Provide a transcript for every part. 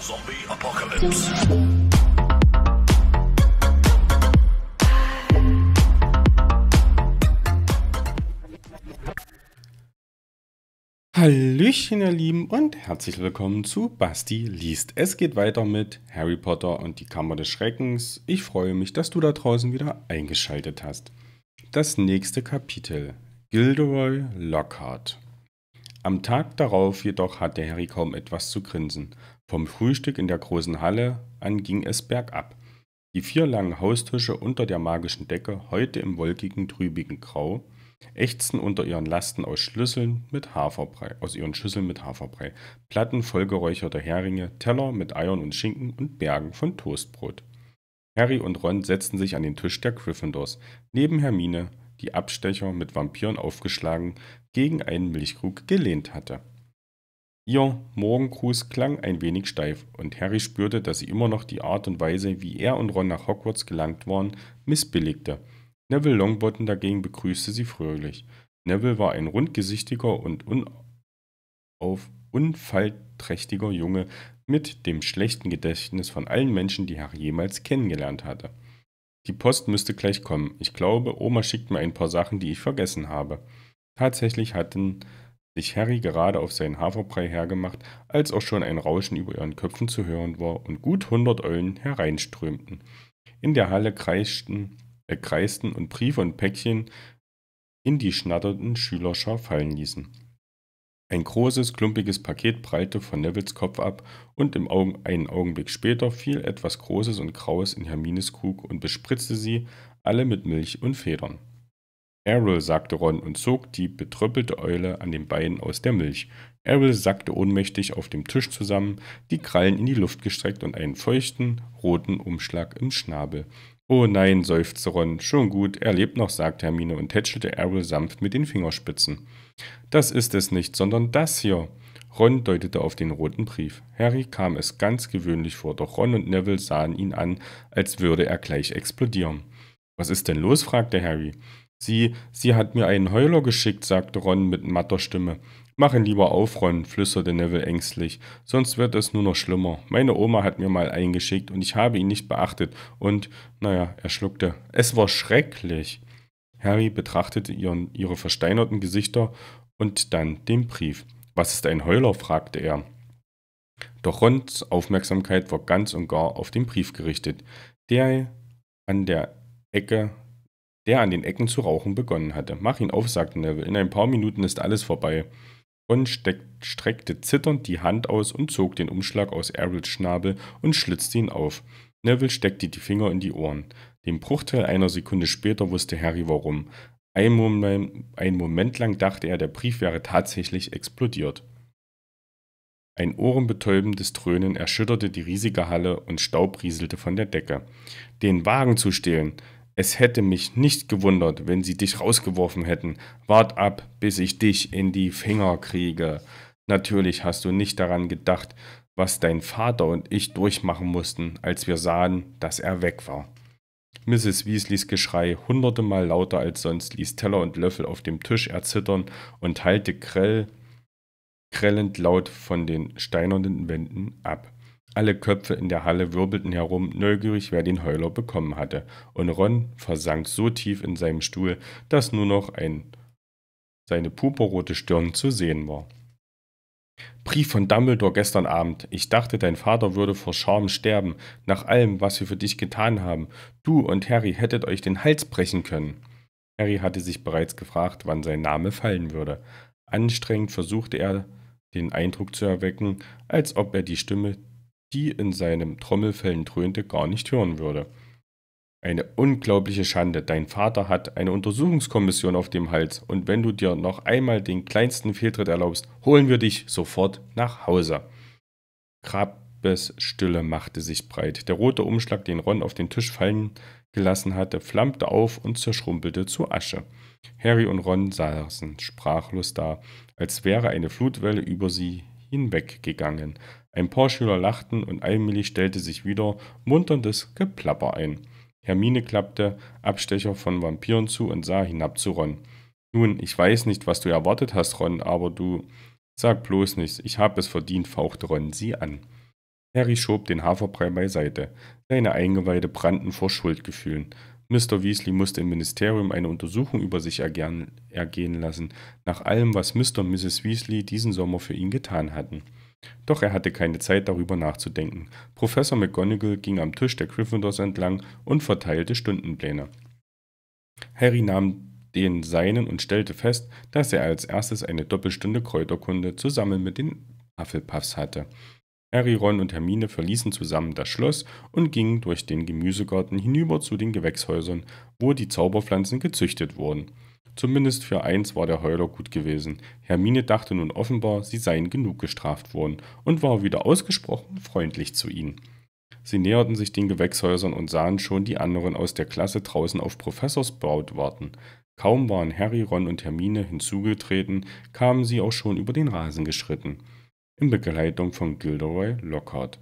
Zombie Apocalypse. Hallöchen, ihr Lieben, und herzlich willkommen zu Basti liest. Es geht weiter mit Harry Potter und die Kammer des Schreckens. Ich freue mich, dass du da draußen wieder eingeschaltet hast. Das nächste Kapitel: Gilderoy Lockhart. Am Tag darauf jedoch hatte Harry kaum etwas zu grinsen. Vom Frühstück in der großen Halle an ging es bergab. Die vier langen Haustische unter der magischen Decke, heute im wolkigen, trübigen Grau, ächzten unter ihren Lasten aus Schlüsseln mit Haferbrei, aus ihren Schüsseln mit Haferbrei, Platten vollgeräucherter Heringe, Teller mit Eiern und Schinken und Bergen von Toastbrot. Harry und Ron setzten sich an den Tisch der Gryffindors, neben Hermine, die Abstecher mit Vampiren aufgeschlagen, gegen einen Milchkrug gelehnt hatte. Ihr Morgengruß klang ein wenig steif, und Harry spürte, dass sie immer noch die Art und Weise, wie er und Ron nach Hogwarts gelangt waren, missbilligte. Neville Longbottom dagegen begrüßte sie fröhlich. Neville war ein rundgesichtiger und unauf unfallträchtiger Junge mit dem schlechten Gedächtnis von allen Menschen, die Harry jemals kennengelernt hatte. Die Post müsste gleich kommen. Ich glaube, Oma schickt mir ein paar Sachen, die ich vergessen habe. Tatsächlich hatten sich Harry gerade auf seinen Haferbrei hergemacht, als auch schon ein Rauschen über ihren Köpfen zu hören war und gut hundert Eulen hereinströmten. In der Halle kreischten, äh, kreisten und Briefe und Päckchen in die schnatternden Schülerschar fallen ließen. Ein großes, klumpiges Paket prallte von Nevils Kopf ab und im Augen, einen Augenblick später fiel etwas Großes und Graues in Hermines Krug und bespritzte sie alle mit Milch und Federn. Errol, sagte Ron und zog die betröppelte Eule an den Beinen aus der Milch. Errol sackte ohnmächtig auf dem Tisch zusammen, die Krallen in die Luft gestreckt und einen feuchten, roten Umschlag im Schnabel. Oh nein, seufzte Ron. Schon gut, er lebt noch, sagte Hermine und tätschelte Errol sanft mit den Fingerspitzen. Das ist es nicht, sondern das hier. Ron deutete auf den roten Brief. Harry kam es ganz gewöhnlich vor, doch Ron und Neville sahen ihn an, als würde er gleich explodieren. Was ist denn los? fragte Harry. Sie, sie hat mir einen Heuler geschickt, sagte Ron mit matter Stimme. Mach ihn lieber auf, Ron, flüsterte Neville ängstlich, sonst wird es nur noch schlimmer. Meine Oma hat mir mal eingeschickt und ich habe ihn nicht beachtet und, naja, er schluckte. Es war schrecklich. Harry betrachtete ihren, ihre versteinerten Gesichter und dann den Brief. Was ist ein Heuler? fragte er. Doch Rons Aufmerksamkeit war ganz und gar auf den Brief gerichtet, der an der Ecke der an den Ecken zu rauchen begonnen hatte. Mach ihn auf, sagte Neville. In ein paar Minuten ist alles vorbei. Ron streckte zitternd die Hand aus und zog den Umschlag aus Errols Schnabel und schlitzte ihn auf. Neville steckte die Finger in die Ohren. Den Bruchteil einer Sekunde später wusste Harry warum. Ein Moment, ein Moment lang dachte er, der Brief wäre tatsächlich explodiert. Ein ohrenbetäubendes Dröhnen erschütterte die riesige Halle und Staub rieselte von der Decke. Den Wagen zu stehlen! Es hätte mich nicht gewundert, wenn sie dich rausgeworfen hätten. Wart ab, bis ich dich in die Finger kriege. Natürlich hast du nicht daran gedacht, was dein Vater und ich durchmachen mussten, als wir sahen, dass er weg war. Mrs. Weasleys Geschrei, hunderte Mal lauter als sonst, ließ Teller und Löffel auf dem Tisch erzittern und hallte grell, grellend laut von den steinernden Wänden ab. Alle Köpfe in der Halle wirbelten herum, neugierig, wer den Heuler bekommen hatte, und Ron versank so tief in seinem Stuhl, dass nur noch ein, seine purpurrote Stirn zu sehen war. Brief von Dumbledore gestern Abend. Ich dachte, dein Vater würde vor Scham sterben, nach allem, was wir für dich getan haben. Du und Harry hättet euch den Hals brechen können. Harry hatte sich bereits gefragt, wann sein Name fallen würde. Anstrengend versuchte er, den Eindruck zu erwecken, als ob er die Stimme die in seinem Trommelfellen dröhnte, gar nicht hören würde. Eine unglaubliche Schande, dein Vater hat eine Untersuchungskommission auf dem Hals, und wenn du dir noch einmal den kleinsten Fehltritt erlaubst, holen wir dich sofort nach Hause. Grabes Stille machte sich breit. Der rote Umschlag, den Ron auf den Tisch fallen gelassen hatte, flammte auf und zerschrumpelte zu Asche. Harry und Ron saßen sprachlos da, als wäre eine Flutwelle über sie hinweggegangen. Ein paar Schüler lachten und allmählich stellte sich wieder munterndes Geplapper ein. Hermine klappte Abstecher von Vampiren zu und sah hinab zu Ron. Nun, ich weiß nicht, was du erwartet hast, Ron, aber du. Sag bloß nichts, ich hab es verdient, fauchte Ron sie an. Harry schob den Haferbrei beiseite. Seine Eingeweide brannten vor Schuldgefühlen. Mr. Weasley musste im Ministerium eine Untersuchung über sich ergehen lassen, nach allem, was Mr. und Mrs. Weasley diesen Sommer für ihn getan hatten. Doch er hatte keine Zeit, darüber nachzudenken. Professor McGonagall ging am Tisch der Gryffindors entlang und verteilte Stundenpläne. Harry nahm den seinen und stellte fest, dass er als erstes eine Doppelstunde Kräuterkunde zusammen mit den Hufflepuffs hatte. Harry, Ron und Hermine verließen zusammen das Schloss und gingen durch den Gemüsegarten hinüber zu den Gewächshäusern, wo die Zauberpflanzen gezüchtet wurden. Zumindest für eins war der Heuler gut gewesen. Hermine dachte nun offenbar, sie seien genug gestraft worden und war wieder ausgesprochen freundlich zu ihnen. Sie näherten sich den Gewächshäusern und sahen schon die anderen aus der Klasse draußen auf Professors Braut warten. Kaum waren Harry, Ron und Hermine hinzugetreten, kamen sie auch schon über den Rasen geschritten, in Begleitung von Gilderoy Lockhart.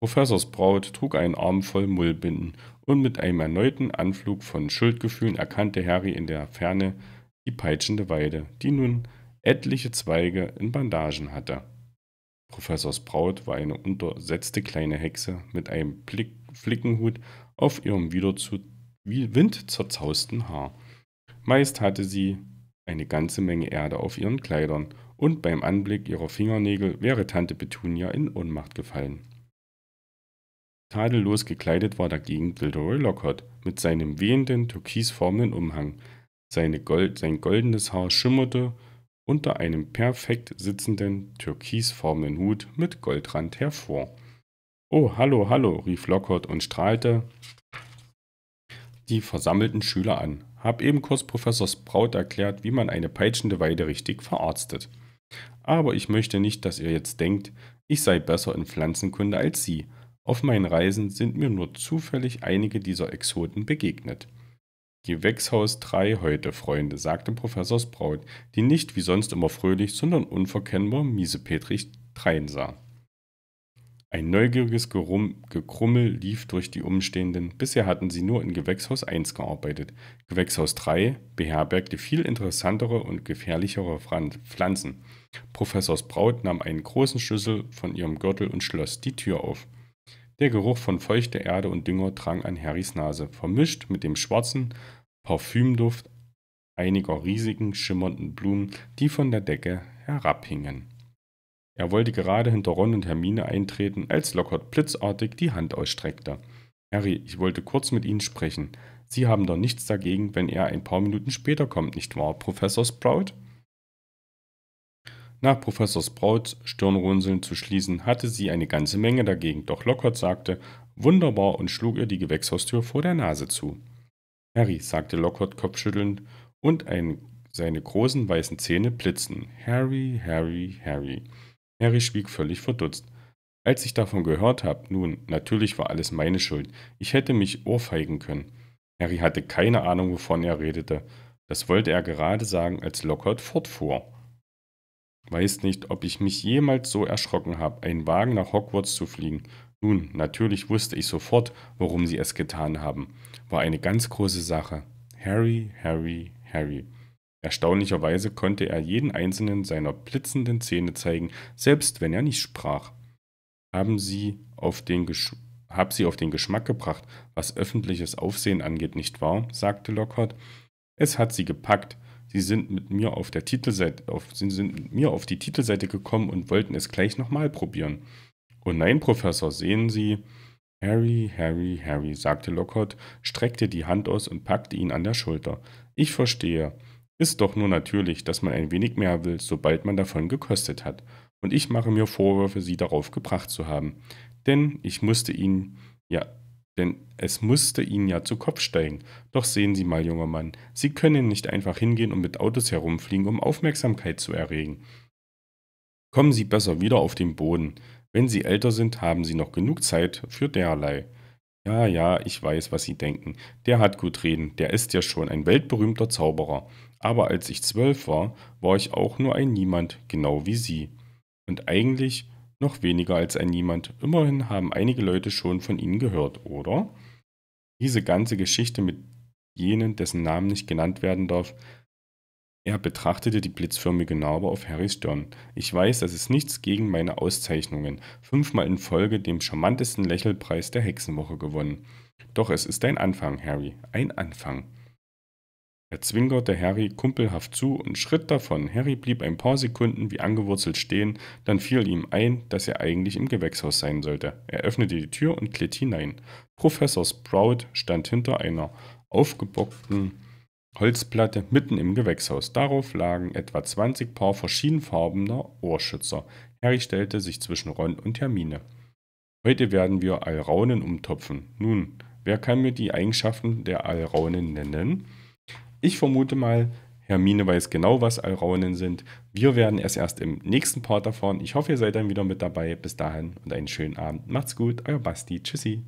Professors Braut trug einen Arm voll Mullbinden, und mit einem erneuten Anflug von Schuldgefühlen erkannte Harry in der Ferne die peitschende Weide, die nun etliche Zweige in Bandagen hatte. Professors Braut war eine untersetzte kleine Hexe mit einem Blick Flickenhut auf ihrem wieder zu wie Wind zerzausten Haar. Meist hatte sie eine ganze Menge Erde auf ihren Kleidern, und beim Anblick ihrer Fingernägel wäre Tante Petunia in Ohnmacht gefallen. Tadellos gekleidet war dagegen Gilderoy Lockhart mit seinem wehenden, türkisfarbenen Umhang. Gold, sein goldenes Haar schimmerte unter einem perfekt sitzenden, türkisfarbenen Hut mit Goldrand hervor. Oh, hallo, hallo, rief Lockhart und strahlte die versammelten Schüler an. Hab eben kurz Professor Sprout erklärt, wie man eine peitschende Weide richtig verarztet. Aber ich möchte nicht, dass ihr jetzt denkt, ich sei besser in Pflanzenkunde als Sie. Auf meinen Reisen sind mir nur zufällig einige dieser Exoten begegnet. Gewächshaus 3 heute, Freunde, sagte Professors Braut, die nicht wie sonst immer fröhlich, sondern unverkennbar miesepetrig drein sah. Ein neugieriges Gerum Gekrummel lief durch die Umstehenden. Bisher hatten sie nur in Gewächshaus 1 gearbeitet. Gewächshaus 3 beherbergte viel interessantere und gefährlichere Pflanzen. Professors Braut nahm einen großen Schlüssel von ihrem Gürtel und schloss die Tür auf. Der Geruch von feuchter Erde und Dünger drang an Harrys Nase, vermischt mit dem schwarzen Parfümduft einiger riesigen, schimmernden Blumen, die von der Decke herabhingen. Er wollte gerade hinter Ron und Hermine eintreten, als Lockhart blitzartig die Hand ausstreckte. Harry, ich wollte kurz mit Ihnen sprechen. Sie haben doch nichts dagegen, wenn er ein paar Minuten später kommt, nicht wahr, Professor Sprout? Nach Professors Brauts Stirnrunzeln zu schließen, hatte sie eine ganze Menge dagegen, doch Lockhart sagte, wunderbar und schlug ihr die Gewächshaustür vor der Nase zu. Harry, sagte Lockhart kopfschüttelnd, und ein, seine großen weißen Zähne blitzten. Harry, Harry, Harry. Harry schwieg völlig verdutzt. Als ich davon gehört habe, nun, natürlich war alles meine Schuld. Ich hätte mich ohrfeigen können. Harry hatte keine Ahnung, wovon er redete. Das wollte er gerade sagen, als Lockhart fortfuhr. Weiß nicht, ob ich mich jemals so erschrocken habe, einen Wagen nach Hogwarts zu fliegen. Nun, natürlich wusste ich sofort, warum sie es getan haben. War eine ganz große Sache. Harry, Harry, Harry. Erstaunlicherweise konnte er jeden einzelnen seiner blitzenden Zähne zeigen, selbst wenn er nicht sprach. Haben sie auf den Gesch hab sie auf den Geschmack gebracht, was öffentliches Aufsehen angeht, nicht wahr? sagte Lockhart. Es hat sie gepackt. Sie sind mit mir auf der Titelseite, auf, sie sind mit mir auf die Titelseite gekommen und wollten es gleich nochmal probieren. Oh nein, Professor, sehen Sie. Harry, Harry, Harry, sagte Lockhart, streckte die Hand aus und packte ihn an der Schulter. Ich verstehe. Ist doch nur natürlich, dass man ein wenig mehr will, sobald man davon gekostet hat. Und ich mache mir Vorwürfe, Sie darauf gebracht zu haben. Denn ich musste Ihnen ja denn es musste ihnen ja zu Kopf steigen. Doch sehen Sie mal, junger Mann, Sie können nicht einfach hingehen und mit Autos herumfliegen, um Aufmerksamkeit zu erregen. Kommen Sie besser wieder auf den Boden. Wenn Sie älter sind, haben Sie noch genug Zeit für derlei. Ja, ja, ich weiß, was Sie denken. Der hat gut reden, der ist ja schon ein weltberühmter Zauberer. Aber als ich zwölf war, war ich auch nur ein Niemand, genau wie Sie. Und eigentlich noch weniger als ein Niemand. Immerhin haben einige Leute schon von ihnen gehört, oder? Diese ganze Geschichte mit jenen, dessen Namen nicht genannt werden darf. Er betrachtete die blitzförmige Narbe auf Harrys Stirn. Ich weiß, das ist nichts gegen meine Auszeichnungen. Fünfmal in Folge dem charmantesten Lächelpreis der Hexenwoche gewonnen. Doch es ist ein Anfang, Harry. Ein Anfang. Er zwinkerte Harry kumpelhaft zu und schritt davon. Harry blieb ein paar Sekunden wie angewurzelt stehen, dann fiel ihm ein, dass er eigentlich im Gewächshaus sein sollte. Er öffnete die Tür und glitt hinein. Professor Sprout stand hinter einer aufgebockten Holzplatte mitten im Gewächshaus. Darauf lagen etwa 20 Paar verschiedenfarbener Ohrschützer. Harry stellte sich zwischen Ron und Hermine. Heute werden wir Alraunen umtopfen. Nun, wer kann mir die Eigenschaften der Alraunen nennen? Ich vermute mal, Hermine weiß genau, was Alraunen sind. Wir werden es erst im nächsten Part erfahren. Ich hoffe, ihr seid dann wieder mit dabei. Bis dahin und einen schönen Abend. Macht's gut, euer Basti. Tschüssi.